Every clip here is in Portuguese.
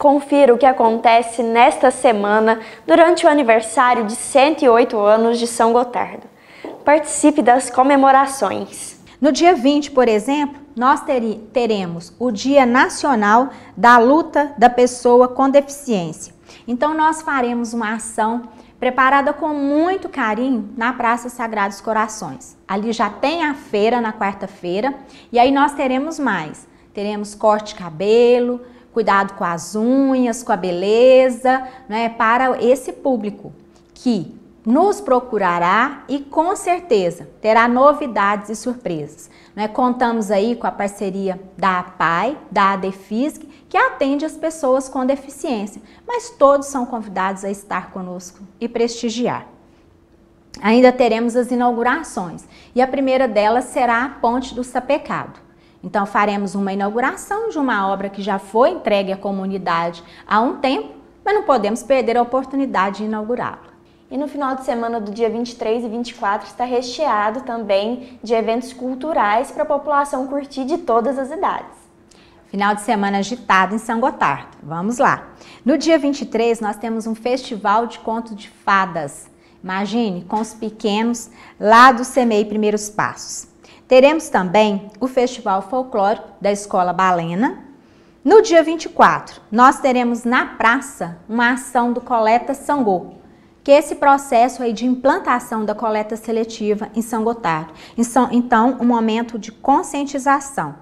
Confira o que acontece nesta semana durante o aniversário de 108 anos de São Gotardo. Participe das comemorações. No dia 20, por exemplo, nós teremos o Dia Nacional da Luta da Pessoa com Deficiência. Então, nós faremos uma ação preparada com muito carinho na Praça Sagrados Corações. Ali já tem a feira na quarta-feira e aí nós teremos mais. Teremos corte de cabelo, cuidado com as unhas, com a beleza, né, para esse público que nos procurará e com certeza terá novidades e surpresas. Né? Contamos aí com a parceria da APAI, da ADFISC, que atende as pessoas com deficiência, mas todos são convidados a estar conosco e prestigiar. Ainda teremos as inaugurações e a primeira delas será a Ponte do Sapecado. Então faremos uma inauguração de uma obra que já foi entregue à comunidade há um tempo, mas não podemos perder a oportunidade de inaugurá-la. E no final de semana do dia 23 e 24 está recheado também de eventos culturais para a população curtir de todas as idades. Final de semana agitado em São Gotardo. Vamos lá. No dia 23 nós temos um festival de conto de fadas. Imagine, com os pequenos lá do Semei Primeiros Passos. Teremos também o Festival Folclórico da Escola Balena. No dia 24, nós teremos na praça uma ação do Coleta Sangô, que é esse processo aí de implantação da coleta seletiva em São Gotardo. Então, um momento de conscientização.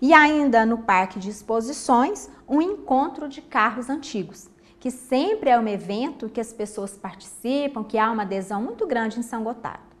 E ainda no Parque de Exposições, um encontro de carros antigos, que sempre é um evento que as pessoas participam, que há uma adesão muito grande em São Gotardo.